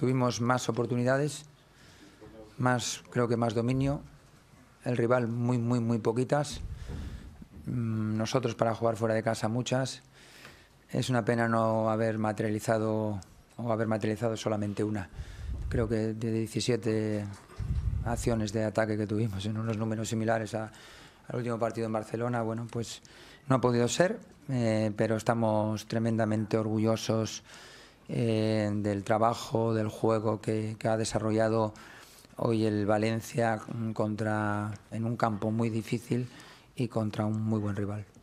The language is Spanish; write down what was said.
Tuvimos más oportunidades, más creo que más dominio, el rival muy, muy, muy poquitas, mm, nosotros para jugar fuera de casa muchas. Es una pena no haber materializado o haber materializado solamente una. Creo que de 17 acciones de ataque que tuvimos en unos números similares al último partido en Barcelona, bueno, pues no ha podido ser, eh, pero estamos tremendamente orgullosos eh, del trabajo, del juego que, que, ha desarrollado hoy el Valencia contra, en un campo muy difícil y contra un muy buen rival.